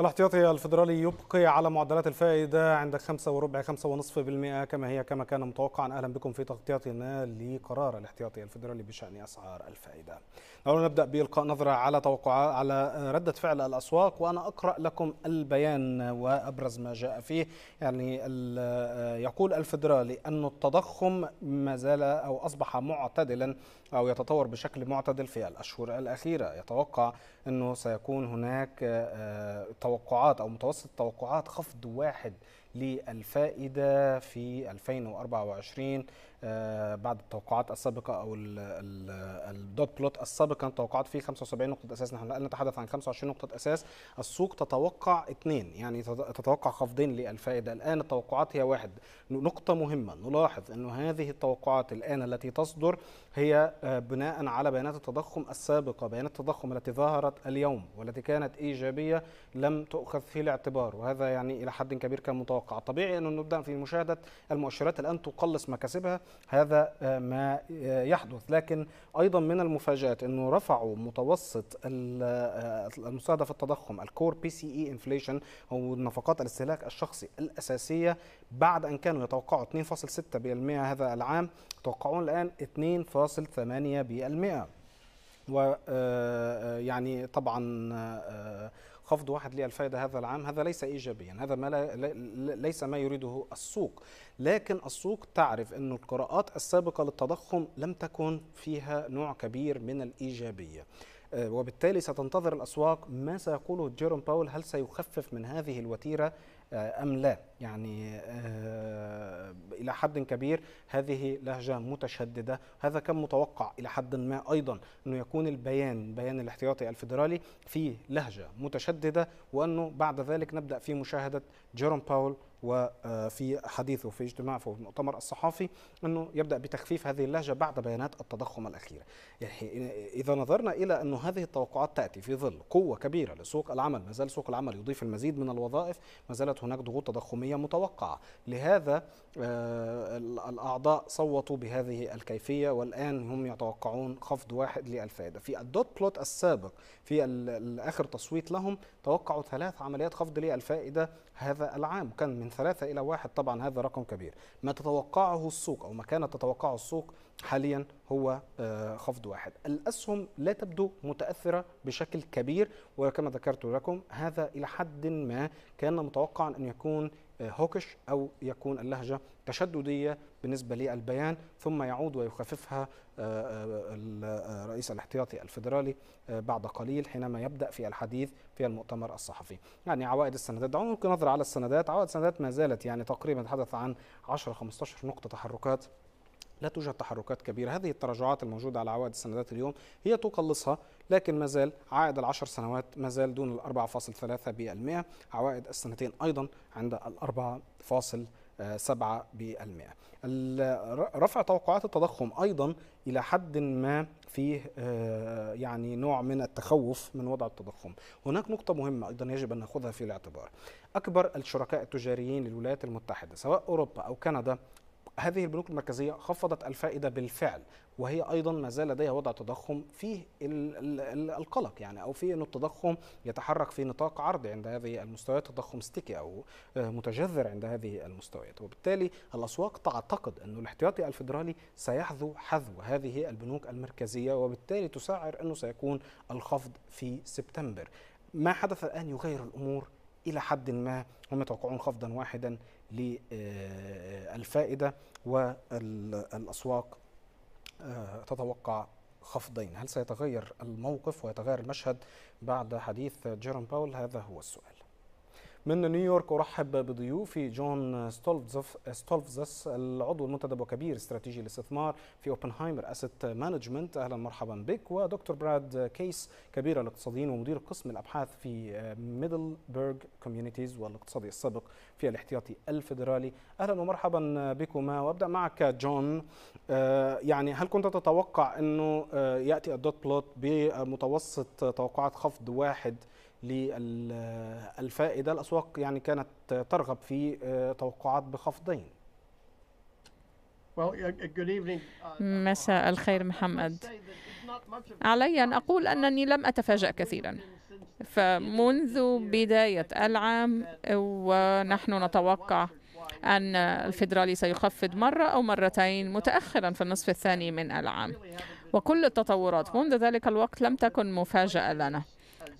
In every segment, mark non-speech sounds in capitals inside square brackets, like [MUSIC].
الاحتياطي الفيدرالي يبقي على معدلات الفائدة عند خمسة وربع خمسة ونصف كما هي كما كان متوقعا أهلا بكم في تغطيتنا لقرار الاحتياطي الفيدرالي بشأن أسعار الفائدة أولا نبدأ بإلقاء نظرة على توقعات على ردة فعل الأسواق وأنا أقرأ لكم البيان وأبرز ما جاء فيه يعني يقول الفيدرالي أن التضخم ما زال أو أصبح معتدلا أو يتطور بشكل معتدل في الأشهر الأخيرة يتوقع أنه سيكون هناك آه، توقعات او متوسط توقعات خفض واحد للفائده في 2024 آه، بعد التوقعات السابقه او الدوت بلوت السابق كانت توقعات فيه 75 نقطه اساس نحن الان نتحدث عن 25 نقطه اساس السوق تتوقع اثنين يعني تتوقع خفضين للفائده الان التوقعات هي واحد نقطه مهمه نلاحظ انه هذه التوقعات الان التي تصدر هي آه، بناء على بيانات التضخم السابقه بيانات التضخم التي ظهرت اليوم والتي كانت ايجابيه لم تؤخذ في الاعتبار وهذا يعني الى حد كبير كان متوقع طبيعي انه نبدا في مشاهده المؤشرات الان تقلص مكاسبها هذا آه، ما آه، يحدث لكن ايضا من المفاجات انه رفعوا متوسط آه، المستهدف التضخم الكور بي سي اي انفليشن هو نفقات الاستهلاك الشخصي الاساسيه بعد ان كانوا يتوقعوا 2.6% هذا العام يتوقعون الان 2.8% ويعني طبعا خفض واحد للفائدة هذا العام هذا ليس إيجابيا هذا ما ليس ما يريده السوق لكن السوق تعرف أن القراءات السابقة للتضخم لم تكن فيها نوع كبير من الإيجابية آه، وبالتالي ستنتظر الأسواق ما سيقوله جيروم باول هل سيخفف من هذه الوتيرة آه، أم لا يعني آه، إلى حد كبير هذه لهجة متشددة هذا كان متوقع إلى حد ما أيضا أنه يكون البيان بيان الاحتياطي الفيدرالي في لهجة متشددة وأنه بعد ذلك نبدأ في مشاهدة جيروم باول وفي آه، حديثه في اجتماع في المؤتمر الصحفي انه يبدا بتخفيف هذه اللهجه بعد بيانات التضخم الاخيره. يعني اذا نظرنا الى انه هذه التوقعات تاتي في ظل قوه كبيره لسوق العمل، ما زال سوق العمل يضيف المزيد من الوظائف، ما زالت هناك ضغوط تضخميه الوطنية متوقعة لهذا آه، الأعضاء صوتوا بهذه الكيفية والآن هم يتوقعون خفض واحد للفائدة في الدوت بلوت السابق في آخر تصويت لهم توقعوا ثلاث عمليات خفض للفائدة هذا العام كان من ثلاثة إلى واحد طبعا هذا رقم كبير ما تتوقعه السوق أو ما كانت تتوقعه السوق حاليا هو آه، خفض واحد الأسهم لا تبدو متأثرة بشكل كبير وكما ذكرت لكم هذا إلى حد ما كان متوقعا أن يكون هوكش أو يكون اللهجة تشددية بالنسبة للبيان ثم يعود ويخففها آه، آه، الرئيس آه، الاحتياطي الفدرالي بعد قليل حينما يبدأ في الحديث في المؤتمر الصحفي يعني عوائد السندات دعونا نلقي نظرة على السندات عوائد السندات ما زالت يعني تقريبا تحدث عن 10-15 نقطة تحركات لا توجد تحركات كبيرة هذه التراجعات الموجودة على عوائد السندات اليوم هي تقلصها لكن ما زال عائد العشر سنوات ما زال دون ال 4.3 بالمئة عوائد السنتين أيضا عند ال 4.7 بالمئة رفع توقعات التضخم أيضا إلى حد ما فيه آه، يعني نوع من التخوف من وضع التضخم هناك نقطة مهمة أيضا يجب أن نأخذها في الاعتبار أكبر الشركاء التجاريين للولايات المتحدة سواء أوروبا أو كندا هذه البنوك المركزية خفضت الفائدة بالفعل وهي أيضا ما زال لديها وضع تضخم فيه القلق يعني أو فيه أن التضخم يتحرك في نطاق عرضي عند هذه المستويات تضخم ستيكي أو آه، متجذر عند هذه المستويات وبالتالي الأسواق تعتقد أن الاحتياطي الفيدرالي سيحذو حذو هذه البنوك المركزية وبالتالي تسعر أنه سيكون الخفض في سبتمبر ما حدث الآن يغير الأمور إلى حد ما هم يتوقعون خفضا واحدا للفائده والاسواق آه، تتوقع خفضين هل سيتغير الموقف ويتغير المشهد بعد حديث جيرون باول هذا هو السؤال من نيويورك أرحب بضيوفي جون ستولفزس العضو المنتدب وكبير استراتيجي الاستثمار في أوبنهايمر أسيت مانجمنت أهلا مرحبا بك ودكتور براد كيس كبير الاقتصاديين ومدير قسم الأبحاث في ميدلبرغ كوميونيتيز والاقتصادي السابق في الاحتياطي الفيدرالي أهلا ومرحبا بكما وأبدأ معك جون آه، يعني هل كنت تتوقع أنه آه، يأتي الدوت بلوت بمتوسط توقعات خفض واحد للفائده الاسواق يعني كانت ترغب في آه، توقعات بخفضين mm, مساء الخير محمد علي ان اقول انني لم اتفاجا كثيرا فمنذ بدايه العام ونحن نتوقع أن الفيدرالي سيخفض مرة أو مرتين متأخرا في النصف الثاني من العام وكل التطورات منذ ذلك الوقت لم تكن مفاجأة لنا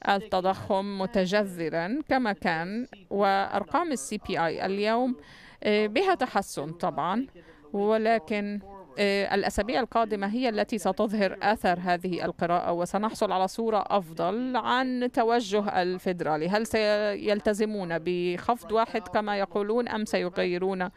التضخم متجذرا كما كان وأرقام السي بي آي اليوم آه، بها تحسن طبعا ولكن آه، الأسابيع القادمة هي التي ستظهر أثر هذه القراءة وسنحصل على صورة أفضل عن توجه الفيدرالي هل سيلتزمون بخفض واحد كما يقولون أم سيغيرون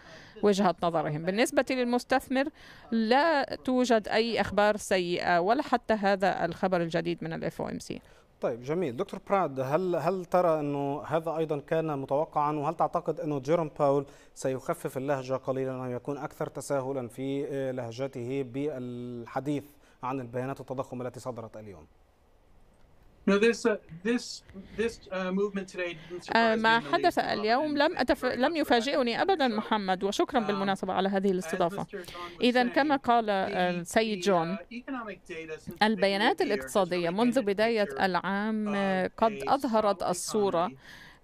وجهة نظرهم بالنسبة للمستثمر لا توجد أي أخبار سيئة ولا حتى هذا الخبر الجديد من الاف او ام سي طيب جميل دكتور براد هل هل ترى انه هذا ايضا كان متوقعا وهل تعتقد انه جيروم باول سيخفف اللهجه قليلا ويكون اكثر تساهلا في آه، لهجته بالحديث عن البيانات التضخم التي صدرت اليوم؟ Uh, uh, آه، ما حدث اليوم لم أتف... لم يفاجئني ابدا محمد وشكرا um, بالمناسبه على هذه الاستضافه. اذا كما قال السيد آه، uh, جون البيانات الاقتصاديه منذ بدايه العام آه، قد اظهرت الصوره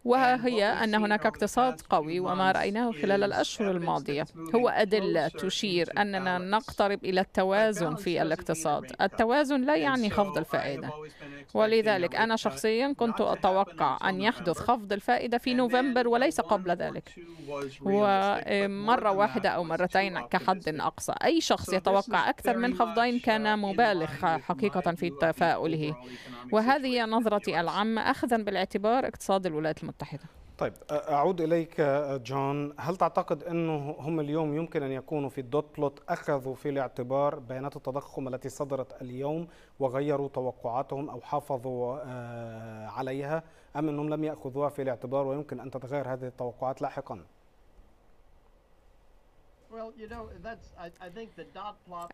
وهي أن هناك اقتصاد قوي وما رأيناه خلال الأشهر الماضية هو أدلة تشير أننا نقترب إلى التوازن في الاقتصاد التوازن لا يعني خفض الفائدة ولذلك أنا شخصيا كنت أتوقع أن يحدث خفض الفائدة في نوفمبر وليس قبل ذلك ومرة واحدة أو مرتين كحد أقصى أي شخص يتوقع أكثر من خفضين كان مبالغ حقيقة في تفاؤله وهذه نظرتي العامة أخذا بالاعتبار اقتصاد الولايات المتحدة طيب اعود اليك جون هل تعتقد انه هم اليوم يمكن ان يكونوا في الدوت بلوت اخذوا في الاعتبار بيانات التضخم التي صدرت اليوم وغيروا توقعاتهم او حافظوا عليها ام انهم لم ياخذوها في الاعتبار ويمكن ان تتغير هذه التوقعات لاحقا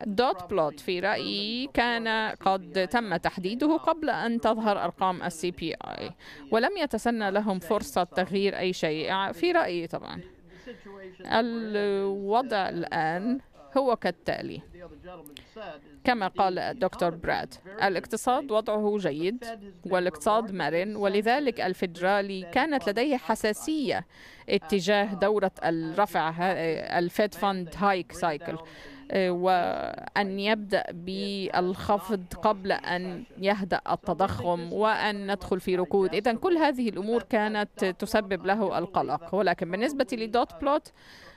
دوت بلوت في رأيي كان قد تم تحديده قبل أن تظهر أرقام السي بي آي ولم يتسنى لهم فرصة تغيير أي شيء في رأيي طبعا الوضع uh, الآن uh, هو كالتالي كما قال الدكتور براد الاقتصاد وضعه جيد والاقتصاد مرن ولذلك الفيدرالي كانت لديه حساسية اتجاه دورة الرفع الفيد فاند هايك سايكل وأن يبدأ بالخفض قبل أن يهدأ التضخم وأن ندخل في ركود إذا كل هذه الأمور كانت تسبب له القلق ولكن بالنسبة لدوت بلوت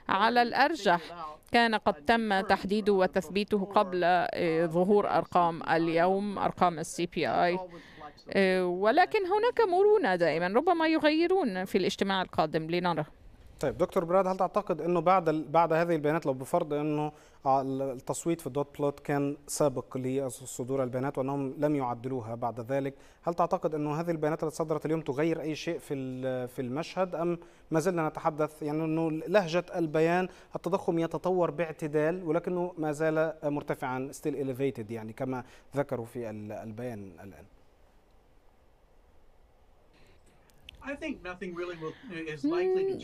على الأرجح كان قد تم تحديده وتثبيته قبل آه، ظهور أرقام اليوم أرقام السي بي آي آه، ولكن هناك مرونة دائما ربما يغيرون في الاجتماع القادم لنرى طيب دكتور براد هل تعتقد انه بعد بعد هذه البيانات لو بفرض انه التصويت في الدوت بلوت كان سابق لصدور البيانات وانهم لم يعدلوها بعد ذلك، هل تعتقد انه هذه البيانات التي صدرت اليوم تغير اي شيء في في المشهد ام ما زلنا نتحدث يعني انه لهجه البيان التضخم يتطور باعتدال ولكنه ما زال مرتفعا ستيل elevated يعني كما ذكروا في البيان الان.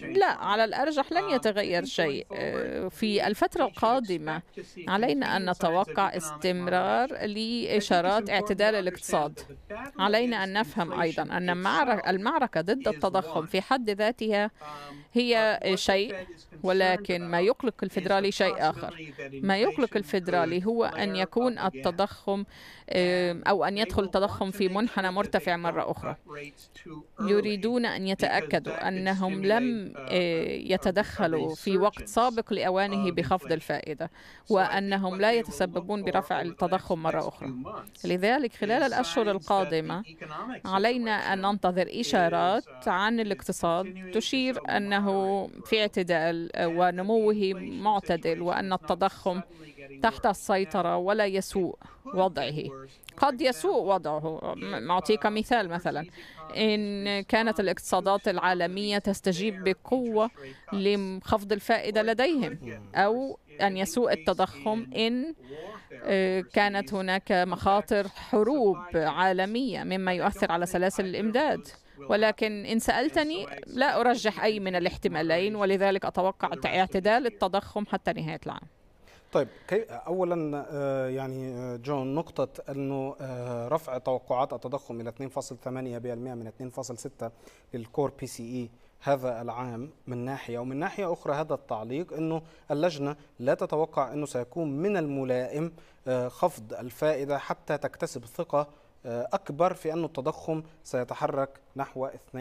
لا على الأرجح لن uh, يتغير شيء آه، في الفترة القادمة علينا أن نتوقع استمرار لإشارات اعتدال الاقتصاد علينا أن نفهم أيضا أن المعركة ضد التضخم في حد ذاتها um, هي شيء ولكن ما يقلق الفدرالي شيء آخر ما يقلق الفدرالي هو أن يكون التضخم أو أن يدخل التضخم في منحنى مرتفع مرة أخرى يريدون أن يتأكدوا أنهم لم آه، يتدخلوا في وقت سابق لأوانه بخفض الفائدة وأنهم لا يتسببون برفع التضخم مرة أخرى لذلك خلال الأشهر القادمة علينا أن ننتظر إشارات عن الاقتصاد تشير أنه في اعتدال آه، ونموه معتدل وأن التضخم تحت السيطرة ولا يسوء وضعه قد يسوء وضعه أعطيك مثال مثلا إن كانت الاقتصادات العالمية تستجيب بقوة لخفض الفائدة لديهم أو أن يسوء التضخم إن آه، كانت هناك مخاطر حروب عالمية مما يؤثر على سلاسل الإمداد ولكن إن سألتني لا أرجح أي من الاحتمالين ولذلك أتوقع اعتدال التضخم حتى نهاية العام طيب كي اولا آه، يعني آه، جون نقطه انه آه، رفع توقعات التضخم الى 2.8% من 2.6 للكور بي سي اي هذا العام من ناحيه ومن ناحيه اخرى هذا التعليق انه اللجنه لا تتوقع انه سيكون من الملائم خفض الفائده حتى تكتسب ثقه أكبر في أن التضخم سيتحرك نحو 2%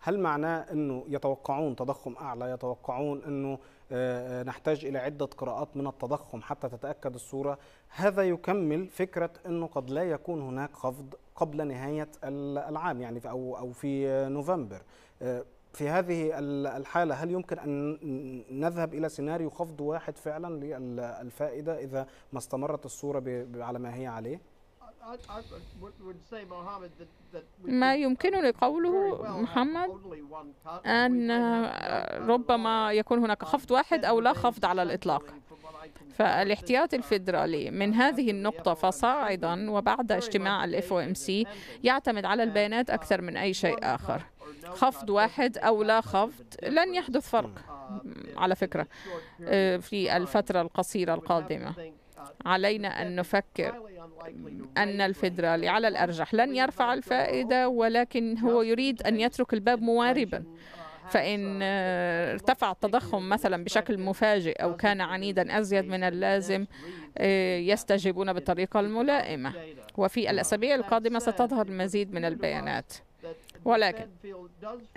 هل معناه أنه يتوقعون تضخم أعلى يتوقعون أنه آه، آه، نحتاج الى عده قراءات من التضخم حتى تتاكد الصوره هذا يكمل فكره انه قد لا يكون هناك خفض قبل نهايه العام يعني او او في نوفمبر آه، في هذه الحالة هل يمكن أن نذهب إلى سيناريو خفض واحد فعلا للفائدة إذا ما استمرت الصورة على ما هي عليه؟ ما uh, يمكنني قوله محمد أن آه، ربما يكون هناك خفض واحد أو لا خفض على الإطلاق فالاحتياط الفيدرالي من هذه النقطة فصاعدا وبعد اجتماع الـ FOMC يعتمد على البيانات uh, أكثر من أي شيء آخر خفض واحد أو لا خفض لن يحدث فرق uh, على فكرة آه، في الفترة القصيرة القادمة علينا أن نفكر أن الفيدرالي على الأرجح لن يرفع الفائدة ولكن هو يريد أن يترك الباب مواربا فإن ارتفع التضخم مثلا بشكل مفاجئ أو كان عنيدا أزيد من اللازم يستجيبون بالطريقة الملائمة وفي الأسابيع القادمة ستظهر المزيد من البيانات ولكن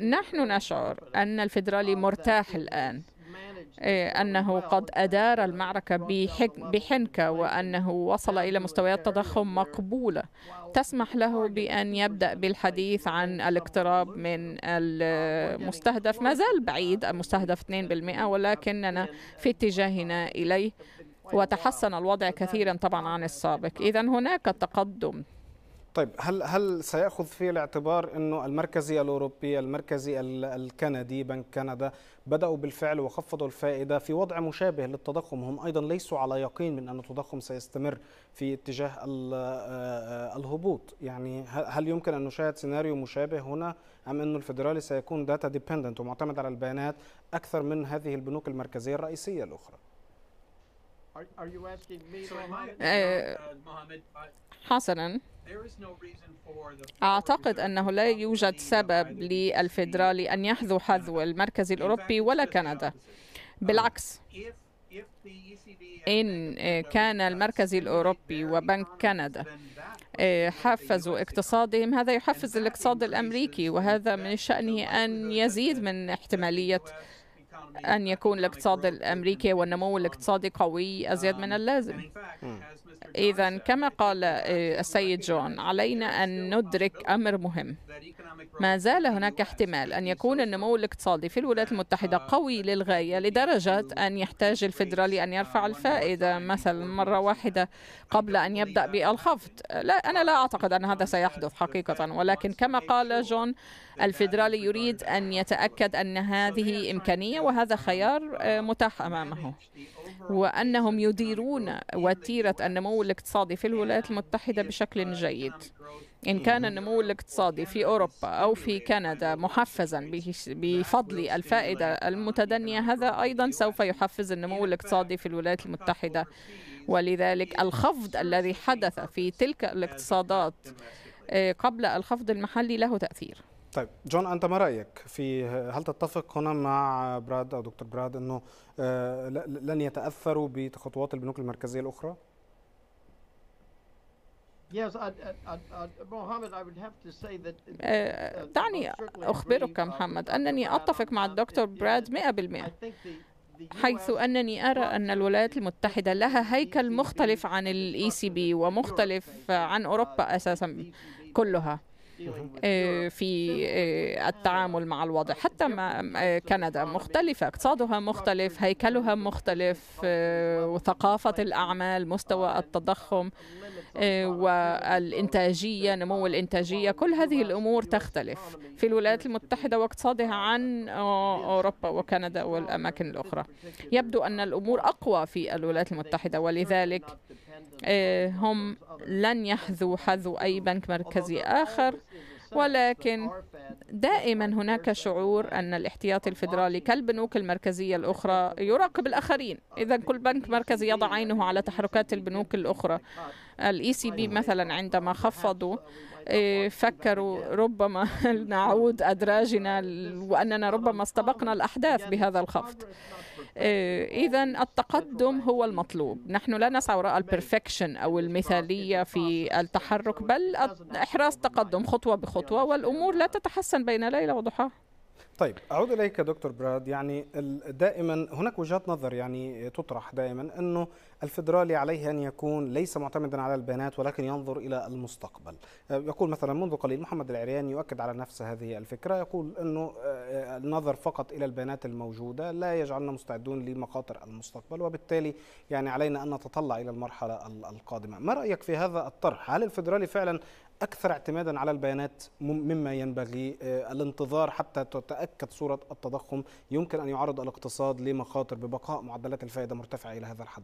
نحن نشعر أن الفيدرالي مرتاح الآن إيه، أنه قد أدار المعركة بحنكة وأنه وصل إلى مستويات تضخم مقبولة تسمح له بأن يبدأ بالحديث عن الاقتراب من المستهدف ما زال بعيد المستهدف 2% ولكننا في اتجاهنا إليه وتحسن الوضع كثيرا طبعا عن السابق إذا هناك تقدم طيب هل هل سياخذ في الاعتبار انه المركزي الاوروبي، المركزي الكندي، بنك كندا بداوا بالفعل وخفضوا الفائده في وضع مشابه للتضخم، هم ايضا ليسوا على يقين من ان التضخم سيستمر في اتجاه آه، الهبوط، يعني هل يمكن ان نشاهد سيناريو مشابه هنا ام انه الفدرالي سيكون داتا ديبندنت ومعتمد على البيانات اكثر من هذه البنوك المركزيه الرئيسيه الاخرى؟ Uh, uh, حسنا أعتقد أنه لا يوجد سبب للفيدرالي أن يحذو حذو المركز الأوروبي ولا كندا um, بالعكس e إن إيه، كان المركز الأوروبي وبنك كندا إيه، حفزوا اقتصادهم هذا يحفز الاقتصاد الأمريكي وهذا من شأنه أن يزيد من احتمالية أن يكون الاقتصاد الأمريكي والنمو الاقتصادي قوي أزيد من اللازم إذا كما قال آه، السيد جون علينا أن ندرك أمر مهم ما زال هناك احتمال أن يكون النمو الاقتصادي في الولايات المتحدة قوي للغاية لدرجة أن يحتاج الفيدرالي أن يرفع الفائدة مثلا مرة واحدة قبل أن يبدأ بالخفض لا أنا لا أعتقد أن هذا سيحدث حقيقة ولكن كما قال جون الفيدرالي يريد أن يتأكد أن هذه إمكانية وهذا خيار آه، متاح أمامه وأنهم يديرون وتيرة النمو الاقتصادي في الولايات المتحدة بشكل جيد إن كان النمو الاقتصادي في أوروبا أو في كندا محفزا بفضل الفائدة المتدنية هذا أيضا سوف يحفز النمو الاقتصادي في الولايات المتحدة ولذلك الخفض الذي حدث في تلك الاقتصادات آه، قبل الخفض المحلي له تأثير طيب جون انت ما رايك في هل تتفق هنا مع براد او دكتور براد انه آه، لن يتاثروا بخطوات البنوك المركزيه الاخرى؟ آه، دعني أخبرك uh, محمد أنني أتفق مع الدكتور براد 100% حيث أنني أرى أن الولايات المتحدة لها هيكل e مختلف عن الإي سي بي ومختلف عن أوروبا أساسا e كلها إيه، في إيه، التعامل مع الوضع حتى مع إيه، كندا مختلفة اقتصادها مختلف هيكلها مختلف وثقافة الأعمال مستوى التضخم آه، والإنتاجية نمو الإنتاجية كل هذه الأمور تختلف في الولايات المتحدة واقتصادها عن أوروبا وكندا والأماكن الأخرى يبدو أن الأمور أقوى في الولايات المتحدة ولذلك آه، هم لن يحذوا حذو أي بنك مركزي آخر ولكن دائما هناك شعور أن الاحتياطي الفدرالي كالبنوك المركزية الأخرى يراقب الآخرين إذا كل بنك مركزي يضع عينه على تحركات البنوك الأخرى الاي سي e بي مثلا عندما خفضوا إيه، فكروا ربما [LAUGHS] نعود أدراجنا وأننا ربما استبقنا الأحداث بهذا الخفض آه، إذا التقدم هو المطلوب نحن لا نسعى وراء البرفكشن أو المثالية في التحرك بل إحراز تقدم خطوة بخطوة والأمور لا تتحسن بين ليلة وضحاها طيب اعود اليك يا دكتور براد يعني دائما هناك وجهات نظر يعني تطرح دائما انه الفدرالي عليه ان يكون ليس معتمدا على البيانات ولكن ينظر الى المستقبل آه، يقول مثلا منذ قليل محمد العريان يؤكد على نفس هذه الفكره يقول انه آه، آه، النظر فقط الى البيانات الموجوده لا يجعلنا مستعدون لمخاطر المستقبل وبالتالي يعني علينا ان نتطلع الى المرحله القادمه ما رايك في هذا الطرح هل الفدرالي فعلا أكثر اعتمادا على البيانات مما ينبغي آه، الانتظار حتى تتأكد صورة التضخم يمكن أن يعرض الاقتصاد لمخاطر ببقاء معدلات الفائدة مرتفعة إلى هذا الحد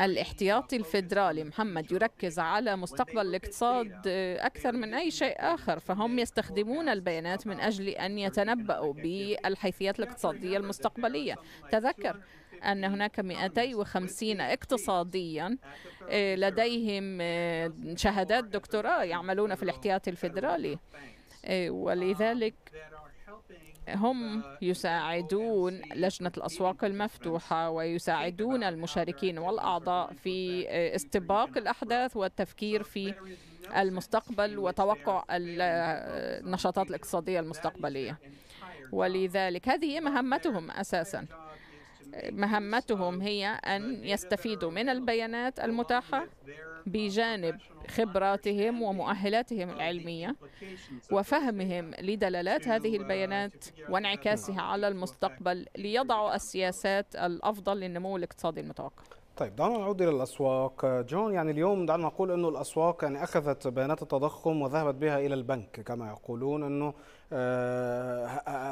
الاحتياطي الفيدرالي محمد يركز على مستقبل الاقتصاد أكثر من أي شيء آخر فهم يستخدمون البيانات من أجل أن يتنبأوا بالحيثيات الاقتصادية المستقبلية تذكر أن هناك 250 اقتصاديا آه، لديهم آه، شهادات دكتوراه يعملون في الاحتياطي الفيدرالي آه، ولذلك هم يساعدون لجنة الأسواق المفتوحة ويساعدون المشاركين والأعضاء في آه، استباق الأحداث والتفكير في المستقبل وتوقع النشاطات الاقتصادية المستقبلية ولذلك هذه مهمتهم أساساً مهمتهم هي أن يستفيدوا من البيانات المتاحة بجانب خبراتهم ومؤهلاتهم العلميه وفهمهم لدلالات هذه البيانات وانعكاسها على المستقبل ليضعوا السياسات الافضل للنمو الاقتصادي المتوقع طيب دعونا نعود الى الاسواق جون يعني اليوم دعنا نقول انه الاسواق يعني اخذت بيانات التضخم وذهبت بها الى البنك كما يقولون انه آه،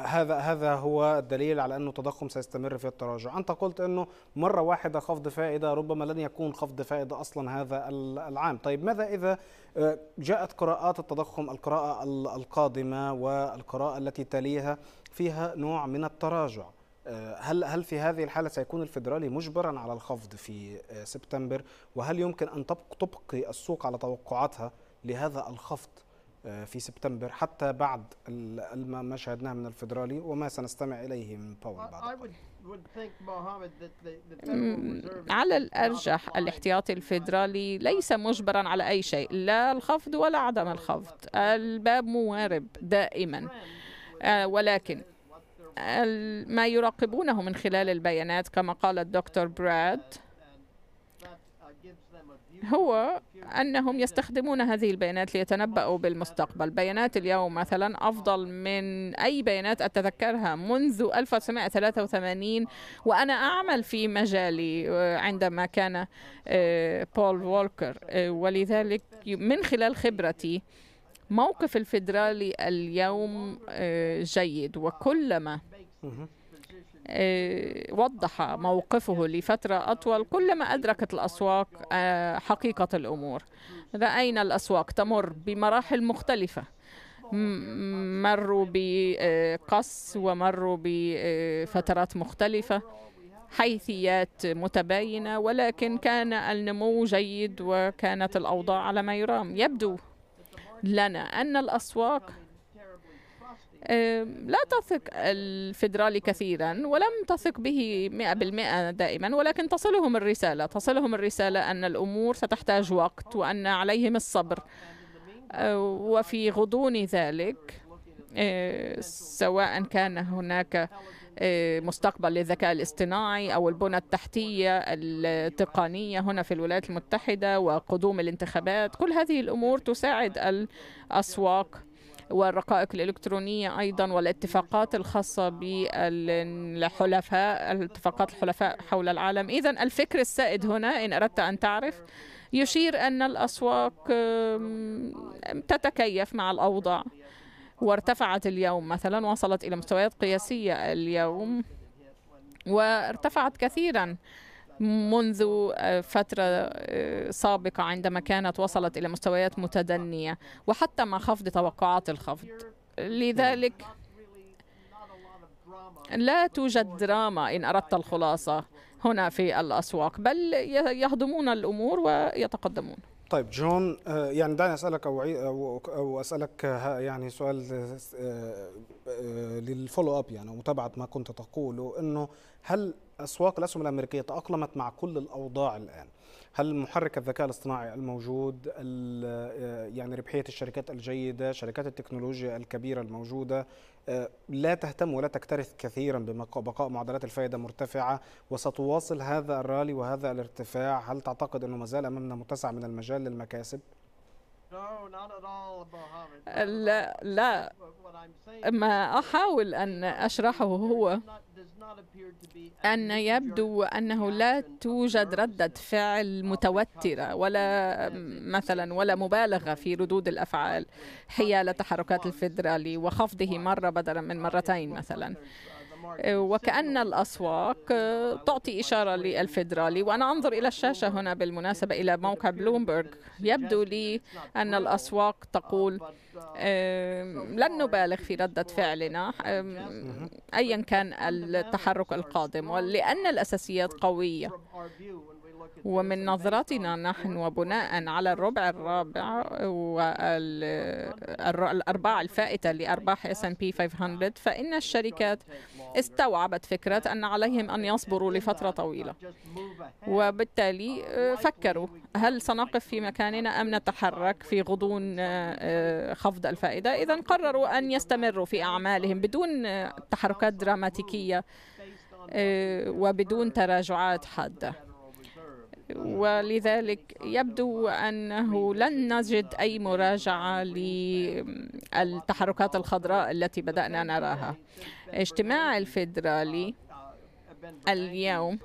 هذا هذا هو الدليل على انه التضخم سيستمر في التراجع انت قلت انه مره واحده خفض فائده ربما لن يكون خفض فائده اصلا هذا العام طيب ماذا اذا آه، جاءت قراءات التضخم القراءه القادمه والقراءه التي تليها فيها نوع من التراجع آه، هل هل في هذه الحاله سيكون الفيدرالي مجبرا على الخفض في سبتمبر وهل يمكن ان تبقي السوق على توقعاتها لهذا الخفض آه، في سبتمبر حتى بعد ما شاهدناه من الفيدرالي وما سنستمع اليه من باول بعد على الأرجح الاحتياطي الفيدرالي ليس مجبرا على أي شيء لا الخفض ولا عدم الخفض الباب موارب دائما آه، ولكن ما يراقبونه من خلال البيانات كما قال الدكتور براد هو أنهم يستخدمون هذه البيانات ليتنبأوا بالمستقبل بيانات اليوم مثلا أفضل من أي بيانات أتذكرها منذ 1983 وأنا أعمل في مجالي آه، عندما كان بول آه، وولكر آه، ولذلك من خلال خبرتي موقف الفيدرالي اليوم جيد وكلما آه، وضح موقفه لفترة أطول كلما أدركت الأسواق آه، حقيقة الأمور رأينا الأسواق تمر بمراحل مختلفة مروا بقص آه، ومروا بفترات مختلفة حيثيات متباينة ولكن كان النمو جيد وكانت الأوضاع على ما يرام يبدو لنا أن الأسواق لا تثق الفدرالي كثيرا ولم تثق به 100% دائما ولكن تصلهم الرسالة تصلهم الرسالة أن الأمور ستحتاج وقت وأن عليهم الصبر أه، وفي غضون ذلك أه، سواء كان هناك أه، مستقبل للذكاء الاصطناعي أو البنى التحتية التقنية هنا في الولايات المتحدة وقدوم الانتخابات كل هذه الأمور تساعد الأسواق والرقائق الإلكترونية أيضا والاتفاقات الخاصة بالحلفاء اتفاقات الحلفاء حول العالم إذا الفكر السائد هنا إن أردت أن تعرف يشير أن الأسواق تتكيف مع الأوضاع وارتفعت اليوم مثلا وصلت إلى مستويات قياسية اليوم وارتفعت كثيرا منذ آه، فترة آه، سابقة عندما كانت وصلت إلى مستويات متدنية وحتى مع خفض توقعات الخفض لذلك لا توجد دراما إن أردت الخلاصة هنا في الأسواق بل يهضمون الأمور ويتقدمون طيب جون آه، يعني دعني اسالك او او اسالك يعني سؤال للفولو اب يعني ومتابعه ما كنت تقوله انه هل أسواق الأسهم الأمريكية تأقلمت مع كل الأوضاع الآن هل محرك الذكاء الاصطناعي الموجود آه، يعني ربحية الشركات الجيدة شركات التكنولوجيا الكبيرة الموجودة آه، لا تهتم ولا تكترث كثيرا ببقاء معدلات الفائدة مرتفعة وستواصل هذا الرالي وهذا الارتفاع هل تعتقد أنه مازال أمامنا متسع من المجال للمكاسب؟ لا لا ما أحاول أن أشرحه هو أن يبدو أنه لا توجد ردة فعل متوترة ولا مثلا ولا مبالغة في ردود الأفعال حيال تحركات الفيدرالي وخفضه مرة بدلا من مرتين مثلا وكأن الأسواق آه، تعطي إشارة للفيدرالي وأنا أنظر إلى الشاشة هنا بالمناسبة إلى موقع بلومبرغ يبدو لي أن الأسواق تقول لن نبالغ في ردة فعلنا أيا كان التحرك القادم ولأن الأساسيات قوية ومن نظرتنا نحن وبناء على الربع الرابع والأرباع الفائتة لأرباح اس ان بي 500 فإن الشركات استوعبت فكرة أن عليهم أن يصبروا لفترة طويلة وبالتالي آه، فكروا هل سنقف في مكاننا أم نتحرك في غضون آه، آه، خفض الفائدة إذا قرروا أن يستمروا في أعمالهم بدون تحركات دراماتيكية وبدون تراجعات حاده ولذلك يبدو أنه لن نجد أي مراجعة للتحركات الخضراء التي بدأنا نراها اجتماع الفيدرالي اليوم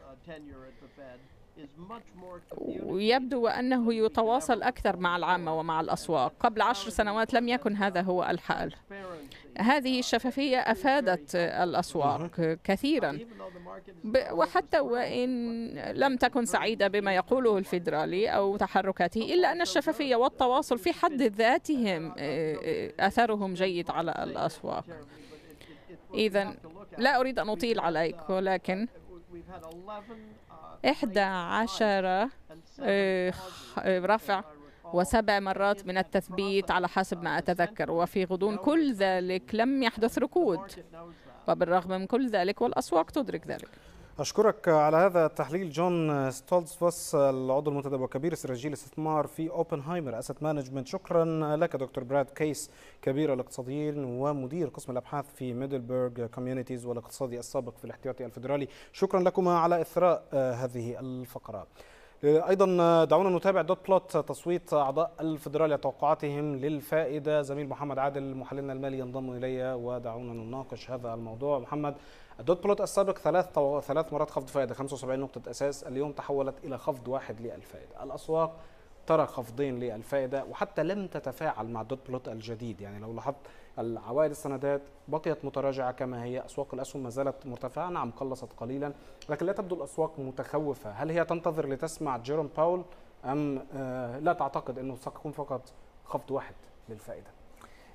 ويبدو أنه يتواصل أكثر مع العامة ومع الأسواق قبل عشر سنوات لم يكن هذا هو الحال هذه الشفافية أفادت الأسواق كثيرا وحتى وإن لم تكن سعيدة بما يقوله الفيدرالي أو تحركاته إلا أن الشفافية والتواصل في حد ذاتهم آه، آه، أثرهم جيد على الأسواق إذا لا أريد أن أطيل عليك ولكن إحدى عشر آه، رفع وسبع مرات من التثبيت على حسب ما أتذكر وفي غضون كل ذلك لم يحدث ركود وبالرغم من كل ذلك والأسواق تدرك ذلك أشكرك على هذا التحليل جون ستولزفوس العضو المنتدب وكبير استراتيجي الاستثمار في أوبنهايمر أسد مانجمنت شكرا لك دكتور براد كيس كبير الاقتصاديين ومدير قسم الأبحاث في ميدلبرغ كوميونيتيز والاقتصادي السابق في الاحتياطي الفيدرالي شكرا لكما على إثراء هذه الفقرة ايضا دعونا نتابع دوت بلوت تصويت اعضاء الفدراليه توقعاتهم للفائده زميل محمد عادل محللنا المالي ينضم الي ودعونا نناقش هذا الموضوع محمد الدوت بلوت السابق ثلاث طو... ثلاث مرات خفض فائده 75 نقطه اساس اليوم تحولت الى خفض واحد للفائده الاسواق ترى خفضين للفائده وحتى لم تتفاعل مع دوت بلوت الجديد يعني لو لاحظت العوائد السندات بقيت متراجعة كما هي أسواق الأسهم ما زالت مرتفعة نعم قلصت قليلا لكن لا تبدو الأسواق متخوفة هل هي تنتظر لتسمع جيروم باول أم آه، لا تعتقد أنه سيكون فقط خفض واحد للفائدة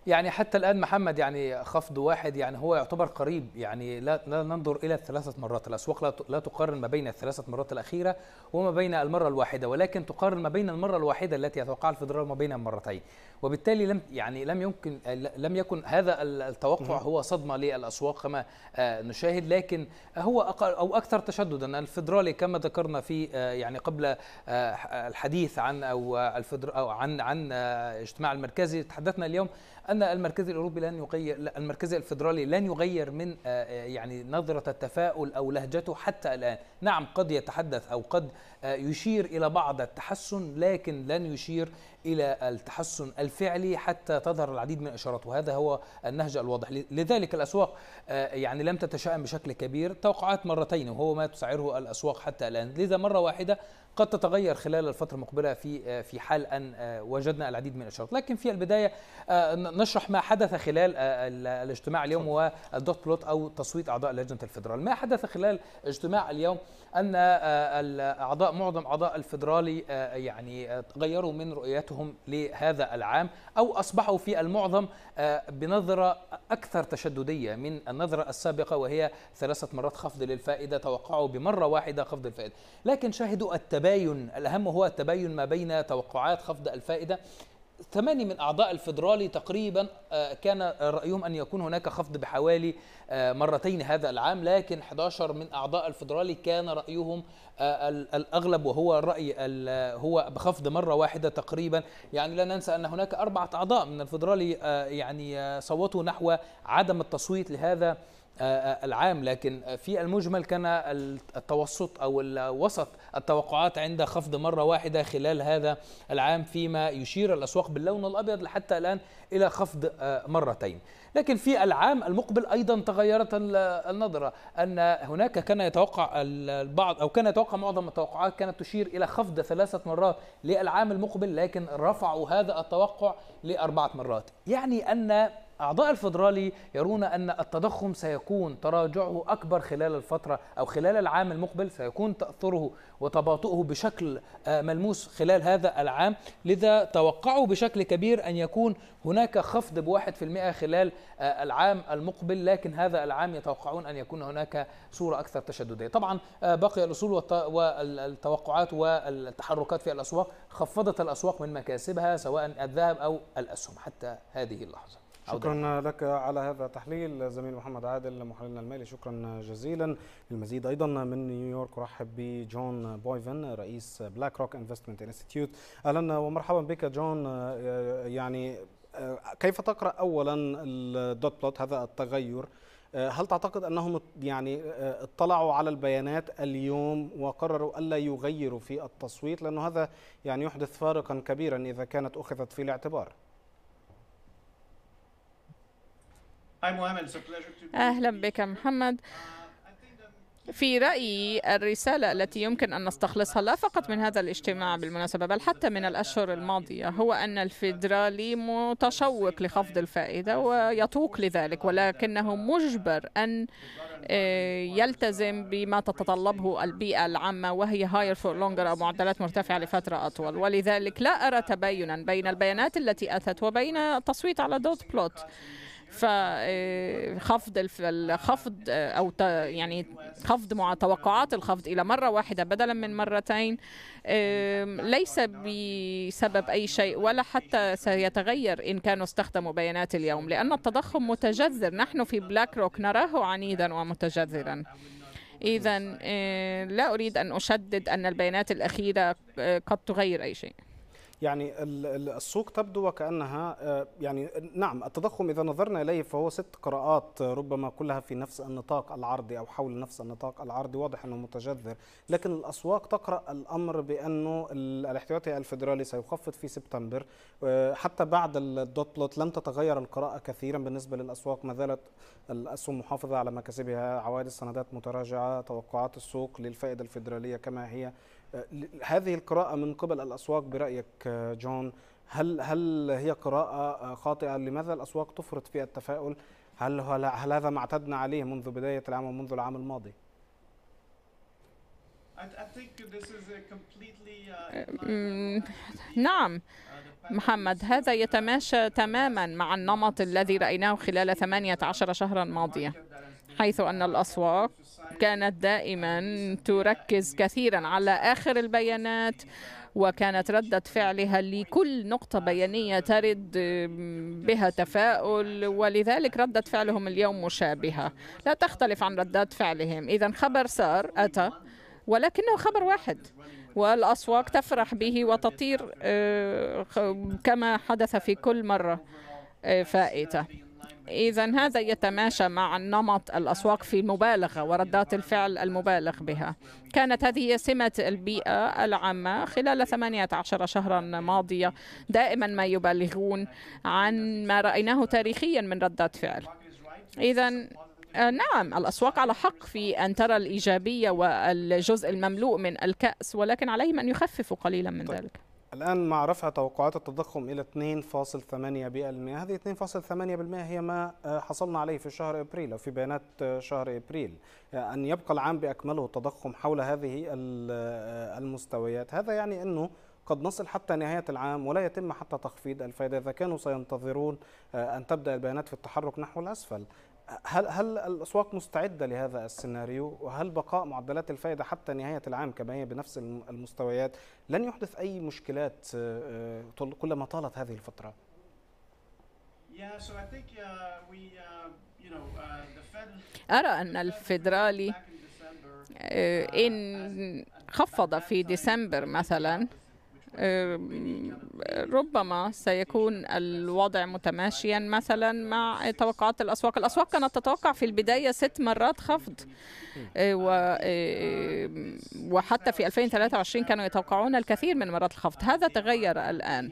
يعني حتى الآن محمد يعني خفض واحد يعني هو يعتبر قريب يعني لا, لا ننظر إلى الثلاثة مرات الأسواق لا تقارن ما بين الثلاثة مرات الأخيرة وما بين المرة الواحدة ولكن تقارن ما بين المرة الواحدة التي يتوقع الفدرال وما بين المرتين وبالتالي لم يعني لم يمكن لم يكن هذا التوقع هو صدمه للاسواق كما آه، نشاهد لكن هو اقل او اكثر تشددا الفدرالي كما ذكرنا في آه، يعني قبل آه، الحديث عن او الفدر او عن عن اجتماع المركزي تحدثنا اليوم ان المركزي الاوروبي لن يغير المركزي الفدرالي لن يغير من يعني نظره التفاؤل او لهجته حتى الان نعم قد يتحدث او قد يشير الى بعض التحسن لكن لن يشير إلى التحسن الفعلي حتى تظهر العديد من الإشارات وهذا هو النهج الواضح لذلك الأسواق آه، يعني لم تتشائم بشكل كبير توقعات مرتين وهو ما تسعره الأسواق حتى الآن لذا مرة واحدة قد تتغير خلال الفترة المقبلة في آه، في حال أن آه، وجدنا العديد من الإشارات لكن في البداية نشرح ما حدث خلال الاجتماع اليوم والدوت بلوت أو تصويت أعضاء لجنة الفدرال ما حدث خلال اجتماع اليوم ان آه، اعضاء معظم اعضاء الفدرالي آه، يعني آه، غيروا من رؤيتهم لهذا العام او اصبحوا في المعظم بنظره اكثر تشدديه من النظره السابقه وهي ثلاثه مرات خفض للفائده توقعوا بمره واحده خفض الفائده لكن شاهدوا التباين الاهم هو التباين ما بين توقعات خفض الفائده ثمانية من أعضاء الفيدرالي تقريبا آه، كان رأيهم أن يكون هناك خفض بحوالي آه، مرتين هذا العام لكن 11 من أعضاء الفيدرالي كان رأيهم آه، الأغلب وهو الرأي هو بخفض مرة واحدة تقريبا يعني لا ننسى أن هناك أربعة أعضاء من الفيدرالي يعني صوتوا نحو عدم التصويت لهذا آه، آه، العام لكن في المجمل كان التوسط او الوسط التوقعات عند خفض مره واحده خلال هذا العام فيما يشير الاسواق باللون الابيض لحتى الان الى خفض آه، مرتين لكن في العام المقبل ايضا تغيرت النظره ان هناك كان يتوقع البعض او كان يتوقع معظم التوقعات كانت تشير الى خفض ثلاثه مرات للعام المقبل لكن رفعوا هذا التوقع لاربعه مرات يعني ان أعضاء الفدرالي يرون أن التضخم سيكون تراجعه أكبر خلال الفترة أو خلال العام المقبل سيكون تأثره وتباطؤه بشكل آه، ملموس خلال هذا العام لذا توقعوا بشكل كبير أن يكون هناك خفض بواحد في المئة خلال آه، العام المقبل لكن هذا العام يتوقعون أن يكون هناك صورة أكثر تشددية طبعا آه، باقي الأصول والتوقعات والتحركات في الأسواق خفضت الأسواق من مكاسبها سواء الذهب أو الأسهم حتى هذه اللحظة شكرا لك على هذا التحليل زميل محمد عادل محللنا المالي شكرا جزيلا للمزيد ايضا من نيويورك ارحب بجون بويفن رئيس بلاك روك انفستمنت انستيتيوت اهلا ومرحبا بك جون يعني كيف تقرا اولا الدوت بلوت هذا التغير هل تعتقد انهم يعني اطلعوا على البيانات اليوم وقرروا الا يغيروا في التصويت لانه هذا يعني يحدث فارقا كبيرا اذا كانت اخذت في الاعتبار أهلا بك محمد في رأيي الرسالة التي يمكن أن نستخلصها لا فقط من هذا الاجتماع بالمناسبة بل حتى من الأشهر الماضية هو أن الفيدرالي متشوق لخفض الفائدة ويتوق لذلك ولكنه مجبر أن آه، يلتزم بما تتطلبه البيئة العامة وهي هاير فور لونجر أو معدلات مرتفعة لفترة أطول ولذلك لا أرى تباينا بين البيانات التي أتت وبين التصويت على دوت بلوت فخفض آه، الخفض آه، او يعني خفض توقعات الخفض الى مره واحده بدلا من مرتين ليس بسبب اي شيء ولا حتى سيتغير ان كانوا استخدموا بيانات اليوم لان التضخم متجذر نحن في بلاك روك نراه عنيدا ومتجذرا اذا آه، لا اريد ان اشدد ان البيانات الاخيره قد تغير اي شيء يعني السوق تبدو وكأنها آه، يعني نعم التضخم إذا نظرنا إليه فهو ست قراءات آه، ربما كلها في نفس النطاق العرضي أو حول نفس النطاق العرضي واضح أنه متجذر لكن الأسواق تقرأ الأمر بأنه الاحتياطي الفيدرالي سيخفض في سبتمبر آه، حتى بعد الدوت بلوت لم تتغير القراءة كثيرا بالنسبة للأسواق ما زالت الأسهم محافظة على مكاسبها عوائد السندات متراجعة توقعات السوق للفائدة الفيدرالية كما هي هذه القراءة من قبل الأسواق برأيك جون هل هل هي قراءة خاطئة؟ لماذا الأسواق تفرط في التفاؤل؟ هل هل هذا ما اعتدنا عليه منذ بداية العام ومنذ العام الماضي؟ uh, نعم uh, محمد هذا uh, يتماشى تماما مع النمط الذي رأيناه خلال 18 شهرا ماضية حيث أن الأسواق كانت دائما تركز كثيرا على آخر البيانات وكانت ردة فعلها لكل نقطة بيانية ترد بها تفاؤل ولذلك ردة فعلهم اليوم مشابهة لا تختلف عن ردات فعلهم إذا خبر سار أتى ولكنه خبر واحد والأسواق تفرح به وتطير آه، كما حدث في كل مرة آه، فائته إذا هذا يتماشى مع نمط الأسواق في المبالغة وردات الفعل المبالغ بها كانت هذه سمة البيئة العامة خلال 18 شهرا ماضية دائما ما يبالغون عن ما رأيناه تاريخيا من ردات فعل إذا آه، نعم الأسواق على حق في أن ترى الإيجابية والجزء المملوء من الكأس ولكن عليهم أن يخففوا قليلا من طيب. ذلك الآن مع رفع توقعات التضخم إلى 2.8% هذه 2.8% هي ما آه، حصلنا عليه في شهر إبريل أو في بيانات آه، شهر إبريل آه، أن يبقى العام بأكمله التضخم حول هذه المستويات هذا يعني أنه قد نصل حتى نهاية العام ولا يتم حتى تخفيض الفائدة إذا كانوا سينتظرون أن تبدأ البيانات في التحرك نحو الأسفل هل هل الاسواق مستعده لهذا السيناريو وهل بقاء معدلات الفائده حتى نهايه العام كما هي بنفس المستويات لن يحدث اي مشكلات آه، آه، كلما طالت هذه الفتره؟ أرى أن الفيدرالي آه، إن uh, خفض في ديسمبر مثلا ربما سيكون الوضع متماشيا مثلا مع توقعات الأسواق الأسواق كانت تتوقع في البداية ست مرات خفض أه، أه، أه، وحتى في 2023 كانوا يتوقعون الكثير من مرات الخفض هذا تغير الآن